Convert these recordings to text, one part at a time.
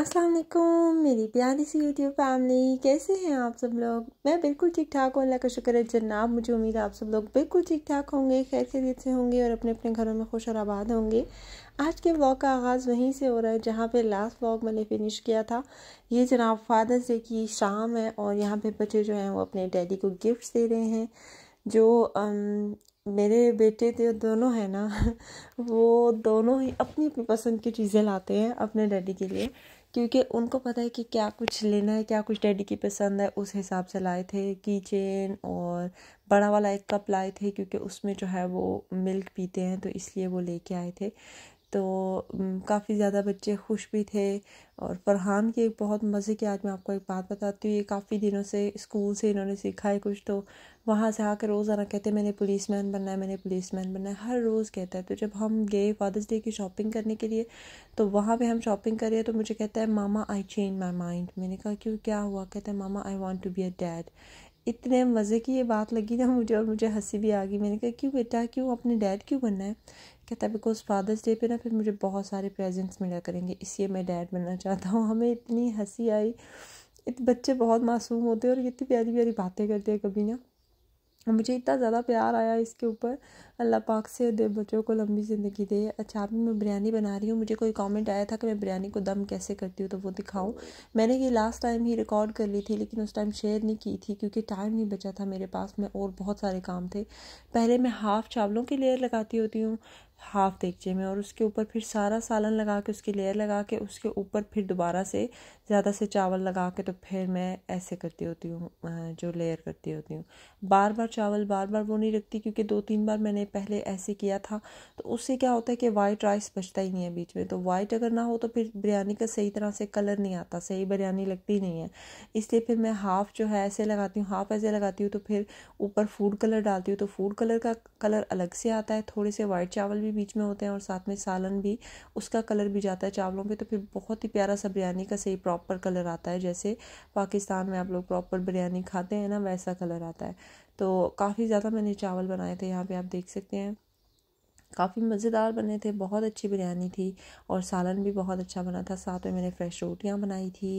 असलकुम मेरी प्यारी सी यूट्यूब फैमिली कैसे हैं आप सब लोग मैं बिल्कुल ठीक ठाक हूँ अल्लाह का शुक्र है जनाब मुझे उम्मीद है आप सब लोग बिल्कुल ठीक ठाक होंगे खैर खैरियत से होंगे और अपने अपने घरों में खुश और आबाद होंगे आज के व्लॉग का आगाज़ वहीं से हो रहा है जहाँ पे लास्ट व्लॉग मैंने फिनिश किया था ये जनाब फादर्स डे की शाम है और यहाँ पर बच्चे जो हैं वो अपने डैडी को गिफ्ट दे रहे हैं जो अम, मेरे बेटे तो दोनों हैं ना वो दोनों ही अपनी अपनी पसंद की चीज़ें लाते हैं अपने डैडी के लिए क्योंकि उनको पता है कि क्या कुछ लेना है क्या कुछ डैडी की पसंद है उस हिसाब से लाए थे की चेन और बड़ा वाला एक कप लाए थे क्योंकि उसमें जो है वो मिल्क पीते हैं तो इसलिए वो लेके आए थे तो काफ़ी ज़्यादा बच्चे खुश भी थे और फरहान के बहुत मज़े की आज मैं आपको एक बात बताती हूँ ये काफ़ी दिनों से स्कूल से इन्होंने सीखा है कुछ तो वहाँ से आकर रोज़ाना कहते हैं मैंने पुलिस मैन बनना है मैंने पुलिस मैन बनना है हर रोज़ कहता है तो जब हम गए फादर्स डे की शॉपिंग करने के लिए तो वहाँ पर हम शॉपिंग कर रहे हैं तो मुझे कहता है मामा आई चेंज माई माइंड मैंने कहा क्यों क्या हुआ कहता है मामा I want to be a dad इतने मज़े की ये बात लगी ना मुझे और मुझे हंसी भी आ गई मैंने कहा क्यों बेटा क्यों अपने डैड क्यों बनना है कहता है बिकॉज फादर्स डे पे ना फिर मुझे बहुत सारे प्रेजेंट्स मिला करेंगे इसलिए मैं डैड बनना चाहता हूँ हमें इतनी हंसी आई इतने बच्चे बहुत मासूम होते हैं और इतनी प्यारी प्यारी बातें करते हैं कभी ना मुझे इतना ज़्यादा प्यार आया इसके ऊपर अल्लाह पाक से दे बच्चों को लंबी ज़िंदगी दे अच्छा अभी मैं बिरयानी बना रही हूँ मुझे कोई कमेंट आया था कि मैं बिरयानी को दम कैसे करती हूँ तो वो दिखाऊँ मैंने ये लास्ट टाइम ही रिकॉर्ड कर ली थी लेकिन उस टाइम शेयर नहीं की थी क्योंकि टाइम नहीं बचा था मेरे पास में और बहुत सारे काम थे पहले मैं हाफ़ चावलों की लेयर लगाती होती हूँ हाफ देखचे में और उसके ऊपर फिर सारा सालन लगा के उसकी लेयर लगा के उसके ऊपर फिर दोबारा से ज़्यादा से चावल लगा के तो फिर मैं ऐसे करती होती हूँ जो लेयर करती होती हूँ बार बार चावल बार बार वो नहीं रखती क्योंकि दो तीन बार मैंने पहले ऐसे किया था तो उससे क्या होता है कि वाइट राइस बचता ही नहीं है बीच में तो वाइट अगर ना हो तो फिर बिरयानी का सही तरह से कलर नहीं आता सही बिरयानी लगती नहीं है इसलिए फिर मैं हाफ़ जो है ऐसे लगाती हूँ हाफ़ ऐसे लगाती हूँ तो फिर ऊपर फूड कलर डालती हूँ तो फूड कलर का कलर अलग से आता है थोड़े से वाइट चावल भी भी बीच में होते हैं और साथ में सालन भी उसका कलर भी जाता है चावलों पे तो फिर बहुत ही प्यारा सा बिरयानी का सही प्रॉपर कलर आता है जैसे पाकिस्तान में आप लोग प्रॉपर बिरयानी खाते हैं ना वैसा कलर आता है तो काफ़ी ज़्यादा मैंने चावल बनाए थे यहाँ पर आप देख सकते हैं काफ़ी मज़ेदार बने थे बहुत अच्छी बिरयानी थी और सालन भी बहुत अच्छा बना था साथ में मैंने फ्रेश रोटियाँ बनाई थी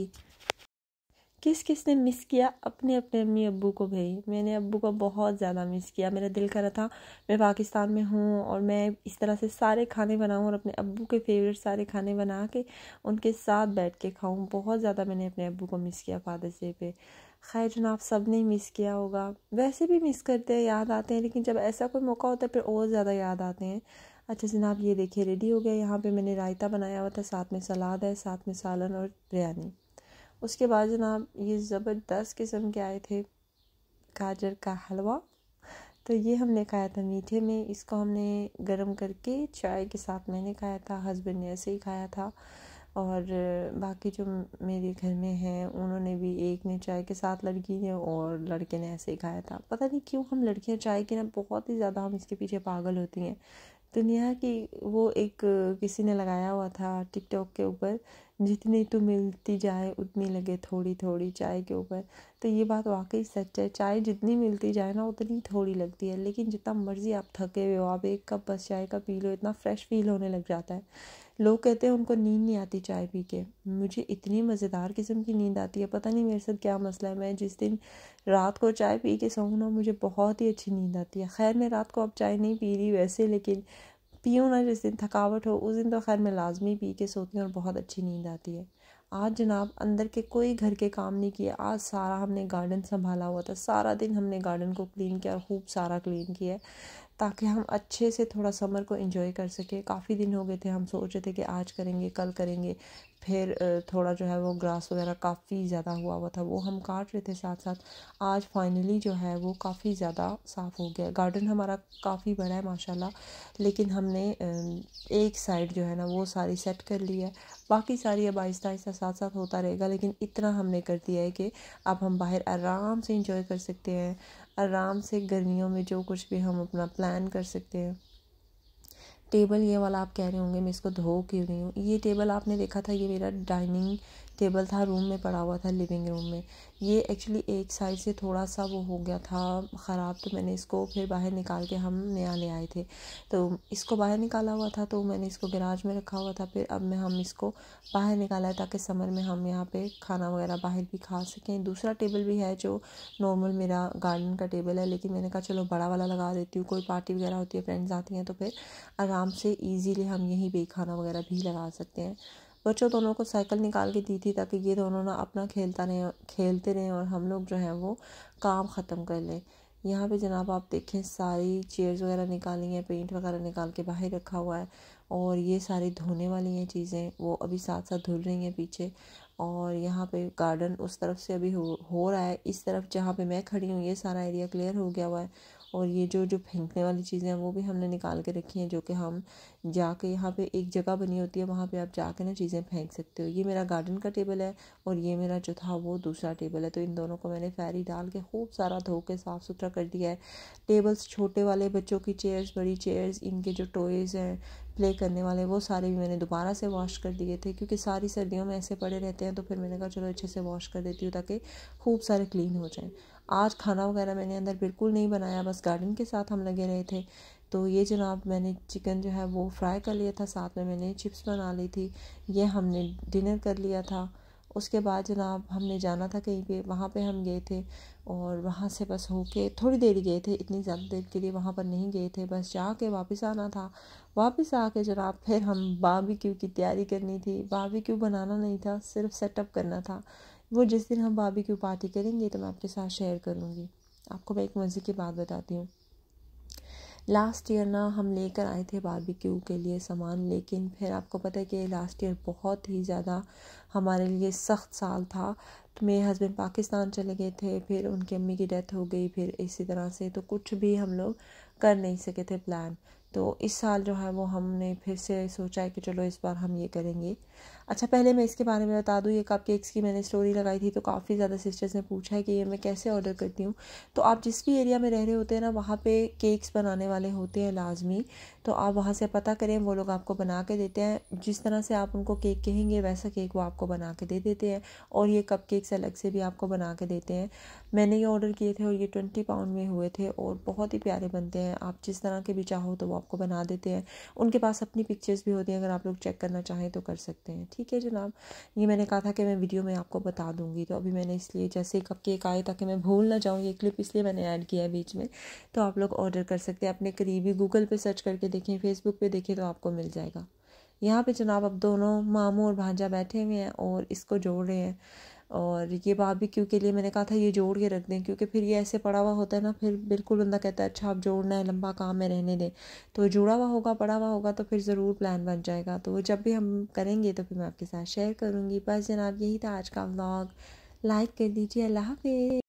किस किस ने मिस किया अपने अपने अम्मी अबू को भाई मैंने अबू को बहुत ज़्यादा मिस किया मेरा दिल कर रहा था मैं पाकिस्तान में हूँ और मैं इस तरह से सारे खाने बनाऊँ और अपने अबू के फेवरेट सारे खाने बना के उनके साथ बैठ के खाऊँ बहुत ज़्यादा मैंने अपने अबू को मिस किया फादर्स डे पे खैर जनाब सब ने मिस किया होगा वैसे भी मिस करते हैं याद आते हैं लेकिन जब ऐसा कोई मौका होता है फिर और ज़्यादा याद आते हैं अच्छा जनाब ये देखिए रेडी हो गया यहाँ पे मैंने रायता बनाया हुआ था साथ में सलाद है साथ में सालन और बिरयानी उसके बाद जनाब ये ज़बरदस्त किस्म के आए थे गाजर का हलवा तो ये हमने खाया था मीठे में इसको हमने गरम करके चाय के साथ मैंने खाया था हस्बैंड ने ऐसे ही खाया था और बाकी जो मेरे घर में हैं उन्होंने भी एक ने चाय के साथ लड़की ने और लड़के ने ऐसे ही खाया था पता नहीं क्यों हम लड़कियां चाय के ना बहुत ही ज़्यादा हम इसके पीछे पागल होती हैं दुनिया की वो एक किसी ने लगाया हुआ था टिकटॉक के ऊपर जितनी तो मिलती जाए उतनी लगे थोड़ी थोड़ी चाय के ऊपर तो ये बात वाकई सच है चाय जितनी मिलती जाए ना उतनी थोड़ी लगती है लेकिन जितना मर्ज़ी आप थके हुए हो आप एक कप बस चाय का पी लो इतना फ्रेश फील होने लग जाता है लोग कहते हैं उनको नींद नहीं आती चाय पी के मुझे इतनी मज़ेदार किस्म की नींद आती है पता नहीं मेरे साथ क्या मसला है मैं जिस दिन रात को चाय पी के सोऊँ ना मुझे बहुत ही अच्छी नींद आती है खैर मैं रात को अब चाय नहीं पी रही वैसे लेकिन पियो ना जिस दिन थकावट हो उस दिन तो खैर मैं लाजमी पी के सोती हूँ और बहुत अच्छी नींद आती है आज जनाब अंदर के कोई घर के काम नहीं किए आज सारा हमने गार्डन संभाला हुआ था सारा दिन हमने गार्डन को क्लीन किया और खूब सारा क्लीन किया ताकि हम अच्छे से थोड़ा समर को इन्जॉय कर सकें काफ़ी दिन हो गए थे हम सोच रहे थे कि आज करेंगे कल करेंगे फिर थोड़ा जो है वो ग्रास वगैरह काफ़ी ज़्यादा हुआ हुआ था वो हम काट रहे थे साथ साथ आज फाइनली जो है वो काफ़ी ज़्यादा साफ़ हो गया गार्डन हमारा काफ़ी बड़ा है माशाल्लाह लेकिन हमने एक साइड जो है ना वो सारी सेट कर ली है बाकी सारी अब आहिस्ता आहिस्ता साथ साथ होता रहेगा लेकिन इतना हमने कर दिया है कि अब हम बाहर आराम से इंजॉय कर सकते हैं आराम से गर्मियों में जो कुछ भी हम अपना प्लान कर सकते हैं टेबल ये वाला आप कह रहे होंगे मैं इसको धो क्यों रही हूँ ये टेबल आपने देखा था ये मेरा डाइनिंग टेबल था रूम में पड़ा हुआ था लिविंग रूम में ये एक्चुअली एक साइड से थोड़ा सा वो हो गया था ख़राब तो मैंने इसको फिर बाहर निकाल के हम नया ले आए थे तो इसको बाहर निकाला हुआ था तो मैंने इसको गराज में रखा हुआ था फिर अब मैं हम इसको बाहर निकाला है ताकि समर में हम यहाँ पे खाना वगैरह बाहर भी खा सकें दूसरा टेबल भी है जो नॉर्मल मेरा गार्डन का टेबल है लेकिन मैंने कहा चलो बड़ा वाला लगा देती हूँ कोई पार्टी वगैरह होती है फ्रेंड्स आती हैं तो फिर आराम से ईजीली हम यहीं पर खाना वगैरह भी लगा सकते हैं बच्चों दोनों को साइकिल निकाल के दी थी ताकि ये दोनों ना अपना खेलता रहे खेलते रहें और हम लोग जो हैं वो काम ख़त्म कर लें यहाँ पे जनाब आप देखें सारी चेयर्स वगैरह निकाली हैं पेंट वगैरह निकाल के बाहर रखा हुआ है और ये सारी धोने वाली हैं चीज़ें वो अभी साथ साथ धुल रही हैं पीछे और यहाँ पे गार्डन उस तरफ से अभी हो, हो रहा है इस तरफ जहाँ पे मैं खड़ी हूँ ये सारा एरिया क्लियर हो गया हुआ है और ये जो जो फेंकने वाली चीज़ें हैं वो भी हमने निकाल के रखी हैं जो कि हम जाके यहाँ पे एक जगह बनी होती है वहाँ पे आप जाके ना चीज़ें फेंक सकते हो ये मेरा गार्डन का टेबल है और ये मेरा जो था वो दूसरा टेबल है तो इन दोनों को मैंने फैरी डाल के खूब सारा धो के साफ़ सुथरा कर दिया है टेबल्स छोटे वाले बच्चों की चेयर्स बड़ी चेयर्स इनके जो टॉयज़ हैं प्ले करने वाले वो सारे भी मैंने दोबारा से वॉश कर दिए थे क्योंकि सारी सर्दियों में ऐसे पड़े रहते हैं तो फिर मैंने कहा चलो अच्छे से वॉश कर देती हूँ ताकि खूब सारे क्लीन हो जाएँ आज खाना वगैरह मैंने अंदर बिल्कुल नहीं बनाया बस गार्डन के साथ हम लगे रहे थे तो ये जनाब मैंने चिकन जो है वो फ्राई कर लिया था साथ में मैंने चिप्स बना ली थी ये हमने डिनर कर लिया था उसके बाद जनाब हमने जाना था कहीं पे वहाँ पे हम गए थे और वहाँ से बस होके थोड़ी देर गए थे इतनी ज़्यादा देर के लिए वहाँ पर नहीं गए थे बस जा के वापस आना था वापस आके जनाब फिर हम बाबी की तैयारी करनी थी बाबी बनाना नहीं था सिर्फ सेटअप करना था वो जिस दिन हम भाभी की पार्टी करेंगे तो मैं आपके साथ शेयर करूँगी आपको मैं एक मज़े की बात बताती हूँ लास्ट ईयर ना हम लेकर आए थे बारबेक्यू के लिए सामान लेकिन फिर आपको पता है कि लास्ट ईयर बहुत ही ज़्यादा हमारे लिए सख्त साल था तो मेरे हस्बैंड पाकिस्तान चले गए थे फिर उनकी अम्मी की डेथ हो गई फिर इसी तरह से तो कुछ भी हम लोग कर नहीं सके थे प्लान तो इस साल जो है वो हमने फिर से सोचा है कि चलो इस बार हम ये करेंगे अच्छा पहले मैं इसके बारे में बता दूँ ये कप केक्स की मैंने स्टोरी लगाई थी तो काफ़ी ज़्यादा सिस्टर्स ने पूछा है कि ये मैं कैसे ऑर्डर करती हूँ तो आप जिस भी एरिया में रह रहे होते हैं ना वहाँ पे केक्स बनाने वाले होते हैं लाजमी तो आप वहाँ से पता करें वो लोग आपको बना के देते हैं जिस तरह से आप उनको केक कहेंगे वैसा केक वो आपको बना के दे देते हैं और ये कप केक्स अलग से भी आपको बना के देते हैं मैंने ये ऑर्डर किए थे और ये ट्वेंटी पाउंड में हुए थे और बहुत ही प्यारे बनते हैं आप जिस तरह के भी चाहो तो वो आपको बना देते हैं उनके पास अपनी पिक्चर्स भी होती हैं अगर आप लोग चेक करना चाहें तो कर सकते हैं ठीक है जनाब ये मैंने कहा था कि मैं वीडियो में आपको बता दूंगी तो अभी मैंने इसलिए जैसे कप केक आए ताकि मैं भूल ना जाऊँ ये क्लिप इसलिए मैंने ऐड किया है बीच में तो आप लोग ऑर्डर कर सकते हैं अपने करीबी गूगल पर सर्च करके देखें फेसबुक पर देखें तो आपको मिल जाएगा यहाँ पर जनाब अब दोनों मामों और भांजा बैठे हुए हैं और इसको जोड़ रहे हैं और ये बारबेक्यू के लिए मैंने कहा था ये जोड़ के रख दें क्योंकि फिर ये ऐसे पड़ा हुआ होता है ना फिर बिल्कुल बंदा कहता है अच्छा आप जोड़ना है लंबा काम में रहने दें तो जुड़ा हुआ होगा पड़ा हुआ होगा तो फिर ज़रूर प्लान बन जाएगा तो जब भी हम करेंगे तो फिर मैं आपके साथ शेयर करूँगी बस जनाब यही था आज का व्लॉग लाइक कर दीजिए अल्लाह हाफि